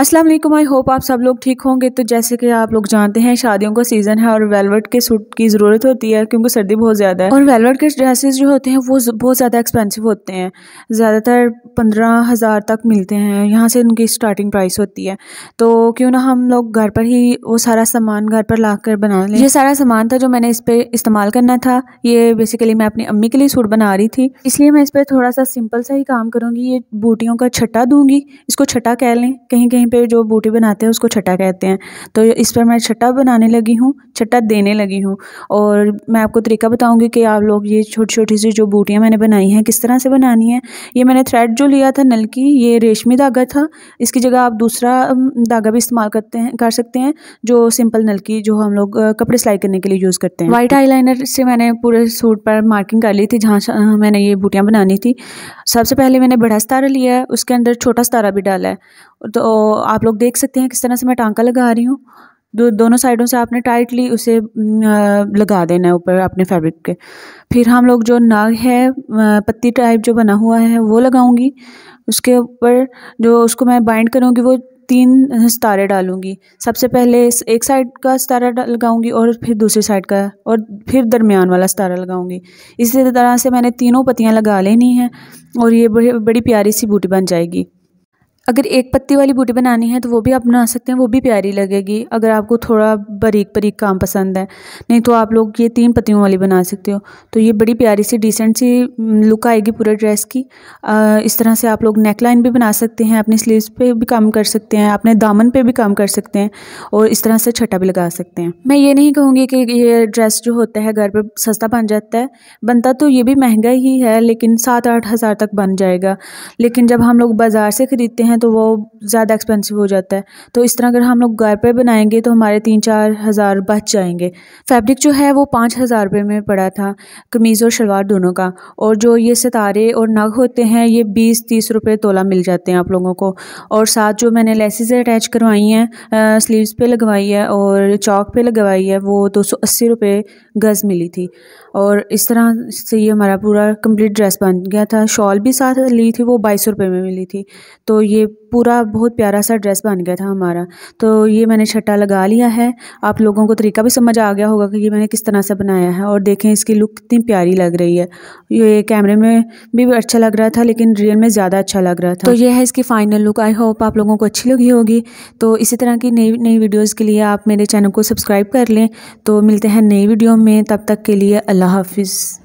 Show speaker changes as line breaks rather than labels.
अस्सलाम वालेकुम I hope आप सब लोग ठीक होंगे तो जैसे कि आप लोग जानते हैं शादियों का सीज़न है और वेलवेट के सूट की ज़रूरत होती है क्योंकि सर्दी बहुत ज़्यादा है और वेलवेट के ड्रेसेस जो होते हैं वो बहुत ज़्यादा एक्सपेंसिव होते हैं ज़्यादातर पंद्रह हज़ार तक मिलते हैं यहाँ से उनकी स्टार्टिंग प्राइस होती है तो क्यों ना हम लोग घर पर ही वो सारा सामान घर पर ला कर बना लें ये सारा सामान था जो मैंने इस पर इस्तेमाल करना था ये बेसिकली मैं अपनी अम्मी के लिए सूट बना रही थी इसलिए मैं इस पर थोड़ा सा सिंपल सा ही काम करूँगी ये बूटियों का छट्टा दूँगी इसको छट्टा कह लें कहीं कहीं कहीं पे जो बूटी बनाते हैं उसको छट्टा कहते हैं तो इस पर मैं छट्टा बनाने लगी हूँ छट्टा देने लगी हूँ और मैं आपको तरीका बताऊँगी कि आप लोग ये छोटी छोटी सी जो बूटियाँ मैंने बनाई हैं किस तरह से बनानी है ये मैंने थ्रेड जो लिया था नल की ये रेशमी धागा था इसकी जगह आप दूसरा धागा भी इस्तेमाल करते हैं कर सकते हैं जो सिंपल नल की जो हम लोग कपड़े सिलाई करने के लिए यूज़ करते हैं वाइट आई से मैंने पूरे सूट पर मार्किंग कर ली थी जहाँ मैंने ये बूटियाँ बनानी थी सबसे पहले मैंने बड़ा सतारा लिया है उसके अंदर छोटा सतारा भी डाला है तो आप लोग देख सकते हैं किस तरह से मैं टांका लगा रही हूँ दो दोनों साइडों से आपने टाइटली उसे लगा देना है ऊपर अपने फैब्रिक के फिर हम लोग जो नाग है पत्ती टाइप जो बना हुआ है वो लगाऊंगी उसके ऊपर जो उसको मैं बाइंड करूँगी वो तीन सितारे डालूंगी सबसे पहले एक साइड का सितारा लगाऊंगी और फिर दूसरी साइड का और फिर दरमियान वाला सितारा लगाऊंगी इसी तरह से मैंने तीनों पत्तियाँ लगा लेनी हैं और ये बड़ी प्यारी सी बूटी बन जाएगी अगर एक पत्ती वाली बूटी बनानी है तो वो भी आप बना सकते हैं वो भी प्यारी लगेगी अगर आपको थोड़ा बारीक बारीक काम पसंद है नहीं तो आप लोग ये तीन पत्तियों वाली बना सकते हो तो ये बड़ी प्यारी सी डिसेंट सी लुक आएगी पूरे ड्रेस की आ, इस तरह से आप लोग नेक लाइन भी बना सकते हैं अपने स्लीव्स पर भी काम कर सकते हैं अपने दामन पर भी काम कर सकते हैं और इस तरह से छटा भी लगा सकते हैं मैं ये नहीं कहूँगी कि ये ड्रेस जो होता है घर पर सस्ता बन जाता है बनता तो ये भी महंगा ही है लेकिन सात आठ हज़ार तक बन जाएगा लेकिन जब हम लोग बाज़ार से ख़रीदते हैं हैं तो वो ज़्यादा एक्सपेंसिव हो जाता है तो इस तरह अगर हम लोग घर पे बनाएंगे तो हमारे तीन चार हज़ार बच जाएंगे फैब्रिक जो है वो पाँच हज़ार रुपये में पड़ा था कमीज़ और शलवार दोनों का और जो ये सितारे और नग होते हैं ये बीस तीस रुपये तोला मिल जाते हैं आप लोगों को और साथ जो मैंने लेसेज अटैच करवाई हैं स्लीवस पर लगवाई है और चौक पर लगवाई है वो दो सौ गज़ मिली थी और इस तरह से ये हमारा पूरा कम्प्लीट ड्रेस बन गया था शॉल भी साथ ली थी वो बाईस रुपये में मिली थी तो ये पूरा बहुत प्यारा सा ड्रेस बन गया था हमारा तो ये मैंने छट्टा लगा लिया है आप लोगों को तरीका भी समझ आ गया होगा कि ये मैंने किस तरह से बनाया है और देखें इसकी लुक कितनी प्यारी लग रही है ये कैमरे में भी अच्छा लग रहा था लेकिन रियल में ज़्यादा अच्छा लग रहा था तो ये है इसकी फ़ाइनल लुक आई होप आप लोगों को अच्छी लगी होगी तो इसी तरह की नई नई वीडियोज़ के लिए आप मेरे चैनल को सब्सक्राइब कर लें तो मिलते हैं नई वीडियो में तब तक के लिए अल्लाह हाफिज़